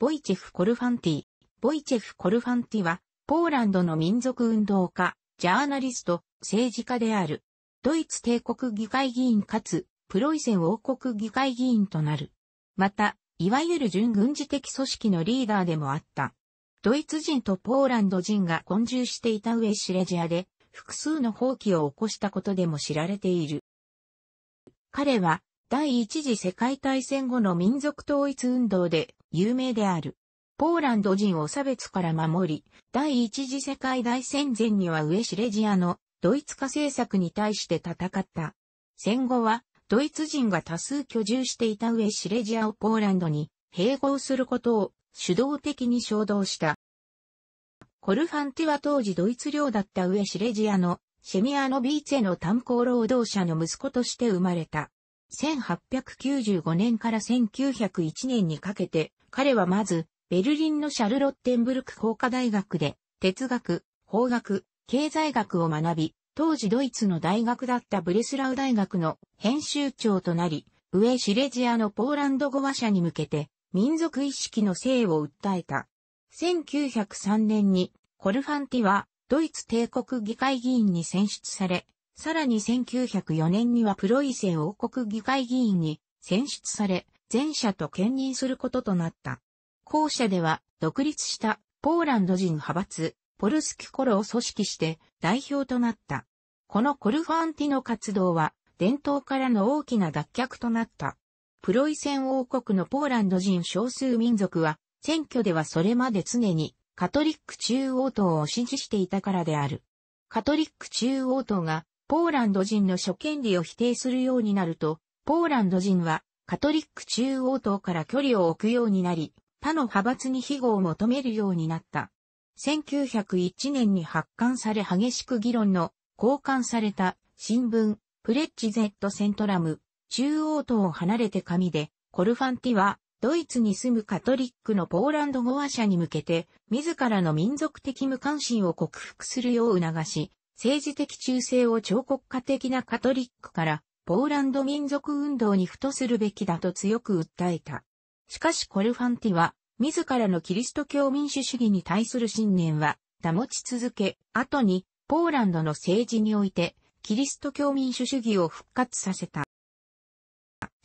ボイチェフ・コルファンティ。ボイチェフ・コルファンティは、ポーランドの民族運動家、ジャーナリスト、政治家である。ドイツ帝国議会議員かつ、プロイセン王国議会議員となる。また、いわゆる準軍事的組織のリーダーでもあった。ドイツ人とポーランド人が混住していた上シレジアで、複数の放棄を起こしたことでも知られている。彼は、第一次世界大戦後の民族統一運動で有名である。ポーランド人を差別から守り、第一次世界大戦前には上シレジアのドイツ化政策に対して戦った。戦後はドイツ人が多数居住していた上シレジアをポーランドに併合することを主導的に衝動した。コルファンティは当時ドイツ領だった上シレジアのシェミアノビーツェの炭鉱労働者の息子として生まれた。1895年から1901年にかけて、彼はまず、ベルリンのシャルロッテンブルク工科大学で、哲学、法学、経済学を学び、当時ドイツの大学だったブレスラウ大学の編集長となり、上シレジアのポーランド語話者に向けて、民族意識の性を訴えた。1903年に、コルファンティは、ドイツ帝国議会議員に選出され、さらに1904年にはプロイセン王国議会議員に選出され、前者と兼任することとなった。後者では独立したポーランド人派閥、ポルスキコロを組織して代表となった。このコルファンティの活動は伝統からの大きな脱却となった。プロイセン王国のポーランド人少数民族は選挙ではそれまで常にカトリック中央党を支持していたからである。カトリック中央党がポーランド人の諸権利を否定するようになると、ポーランド人はカトリック中央党から距離を置くようになり、他の派閥に庇護を求めるようになった。1901年に発刊され激しく議論の交換された新聞プレッチゼットセントラム中央党を離れて紙でコルファンティはドイツに住むカトリックのポーランド語話者に向けて自らの民族的無関心を克服するよう促し政治的忠誠を彫刻家的なカトリックから、ポーランド民族運動にふとするべきだと強く訴えた。しかしコルファンティは、自らのキリスト教民主主義に対する信念は、保ち続け、後に、ポーランドの政治において、キリスト教民主主義を復活させた。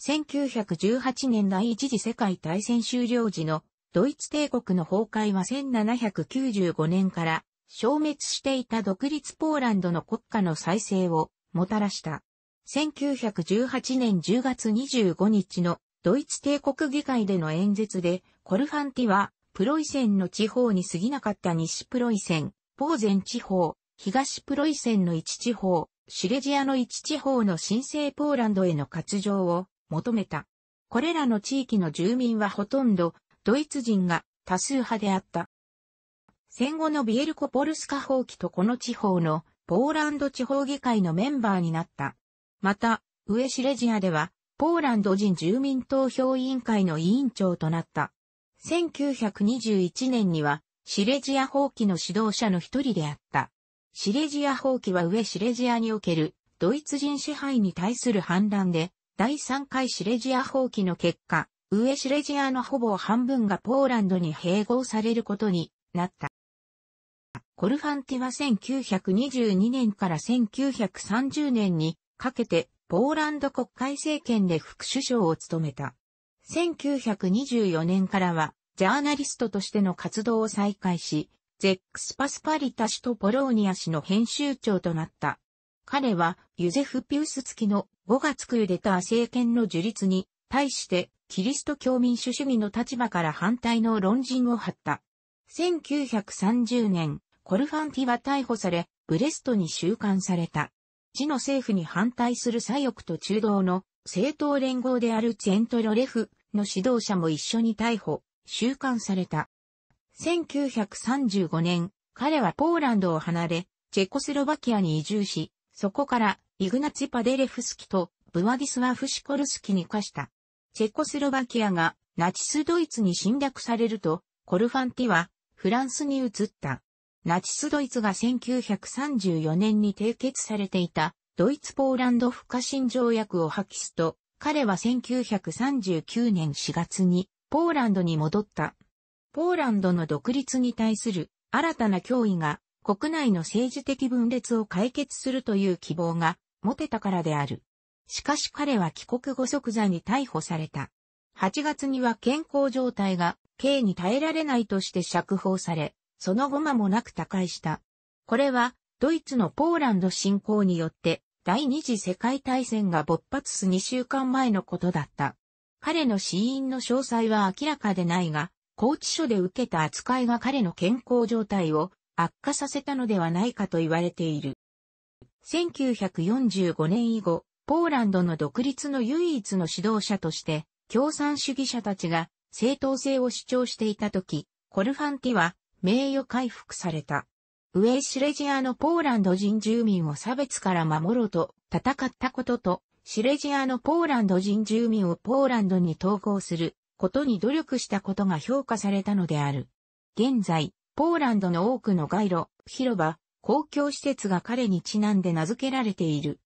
1918年第一次世界大戦終了時のドイツ帝国の崩壊は1795年から消滅していた独立ポーランドの国家の再生をもたらした。1918年10月25日のドイツ帝国議会での演説で、コルファンティは、プロイセンの地方に過ぎなかった西プロイセン、ポーゼン地方、東プロイセンの一地方、シレジアの一地方の新生ポーランドへの割譲を求めた。これらの地域の住民はほとんどドイツ人が多数派であった。戦後のビエルコポルスカ法規とこの地方のポーランド地方議会のメンバーになった。また、上シレジアでは、ポーランド人住民投票委員会の委員長となった。1921年には、シレジア法規の指導者の一人であった。シレジア法規は上シレジアにおけるドイツ人支配に対する反乱で、第3回シレジア法規の結果、上シレジアのほぼ半分がポーランドに併合されることになった。コルファンティは1922年から1930年にかけてポーランド国会政権で副首相を務めた。1924年からはジャーナリストとしての活動を再開し、ゼックスパスパリタ氏とポローニア氏の編集長となった。彼はユゼフ・ピウス付きの5月クーデター政権の樹立に対してキリスト教民主主義の立場から反対の論陣を張った。1930年、コルファンティは逮捕され、ブレストに収監された。地の政府に反対する左翼と中道の政党連合であるチェントロレフの指導者も一緒に逮捕、収監された。1935年、彼はポーランドを離れ、チェコスロバキアに移住し、そこからイグナツパデレフスキとブワディスワフシコルスキに化した。チェコスロバキアがナチスドイツに侵略されると、コルファンティはフランスに移った。ナチスドイツが1934年に締結されていたドイツポーランド不可侵条約を破棄すと、彼は1939年4月にポーランドに戻った。ポーランドの独立に対する新たな脅威が国内の政治的分裂を解決するという希望が持てたからである。しかし彼は帰国後即座に逮捕された。8月には健康状態が刑に耐えられないとして釈放され、その後間もなく他界した。これは、ドイツのポーランド侵攻によって、第二次世界大戦が勃発す2週間前のことだった。彼の死因の詳細は明らかでないが、拘置所で受けた扱いが彼の健康状態を悪化させたのではないかと言われている。1945年以後、ポーランドの独立の唯一の指導者として、共産主義者たちが正当性を主張していた時、コルファンティは名誉回復された。上シレジアのポーランド人住民を差別から守ろうと戦ったことと、シレジアのポーランド人住民をポーランドに統合することに努力したことが評価されたのである。現在、ポーランドの多くの街路、広場、公共施設が彼にちなんで名付けられている。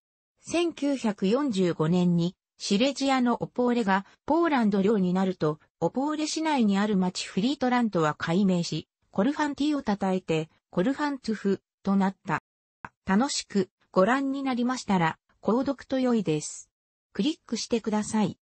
1945年にシレジアのオポーレがポーランド領になると、オポーレ市内にある町フリートラントは改名し、コルファンティを叩いて、コルファントゥフとなった。楽しくご覧になりましたら、購読と良いです。クリックしてください。